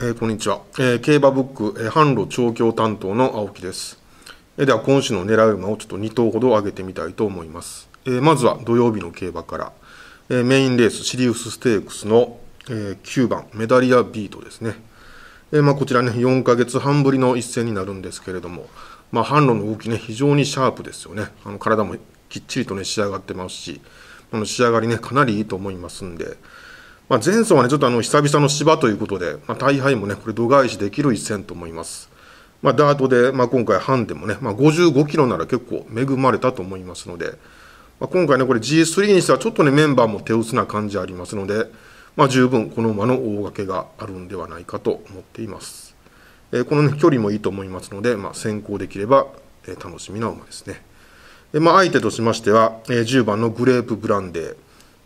えー、こんにちは、えー、競馬ブック、えー、販路調教担当の青木です、えー、では今週の狙い馬をちょっと2頭ほど上げてみたいと思います、えー、まずは土曜日の競馬から、えー、メインレースシリウスステークスの、えー、9番メダリアビートですね、えーまあ、こちらね4か月半ぶりの一戦になるんですけれども、まあ、販路の動きね非常にシャープですよねあの体もきっちりとね仕上がってますしの仕上がりねかなりいいと思いますんでまあ、前走はね、ちょっとあの久々の芝ということで、まあ、大敗もね、これ、度外視できる一戦と思います。まあ、ダートで、まあ、今回、ハンデもね、まあ、55キロなら結構恵まれたと思いますので、まあ、今回ね、これ G3 にしてはちょっとね、メンバーも手薄な感じありますので、まあ、十分この馬の大掛けがあるんではないかと思っています。えー、この、ね、距離もいいと思いますので、まあ、先行できれば、えー、楽しみな馬ですね。でまあ、相手としましては、えー、10番のグレープブランデー。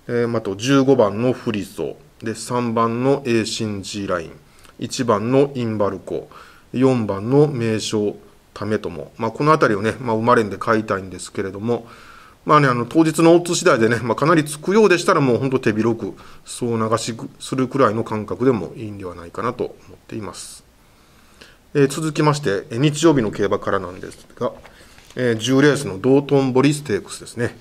えあと15番のフリソで3番の A ジ G ライン1番のインバルコ4番の名称為友、まあ、この辺りをね、まあ、生まれんで買いたいんですけれども、まあね、あの当日のオッズ次第でね、まあ、かなりつくようでしたらもう本当手広くそう流しするくらいの感覚でもいいんではないかなと思っています、えー、続きまして日曜日の競馬からなんですが、えー、10レースの道頓堀ステークスですね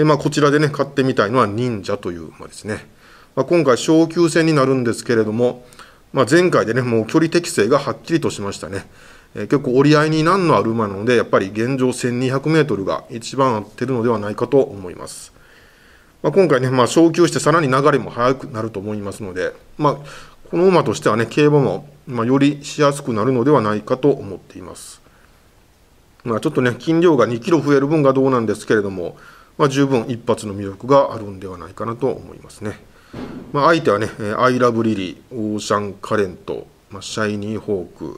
えまあ、こちらでね、買ってみたいのは忍者という馬ですね。まあ、今回、昇級戦になるんですけれども、まあ、前回でね、もう距離適性がはっきりとしましたね。えー、結構折り合いに難のある馬なので、やっぱり現状1200メートルが一番合ってるのではないかと思います。まあ、今回ね、まあ、昇級してさらに流れも速くなると思いますので、まあ、この馬としてはね、競馬も、まあ、よりしやすくなるのではないかと思っています。まあ、ちょっとね、斤量が2キロ増える分がどうなんですけれども、まあ、十分一発の魅力があるんではないかなと思いますね。まあ、相手はね、アイラブリリー、オーシャンカレント、まあ、シャイニーホー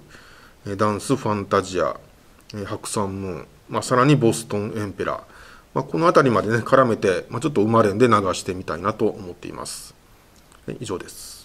ク、ダンスファンタジア、白山ムーン、まあ、さらにボストンエンペラー、まあ、この辺りまでね、絡めて、まあ、ちょっと生まれんで流してみたいなと思っています。以上です。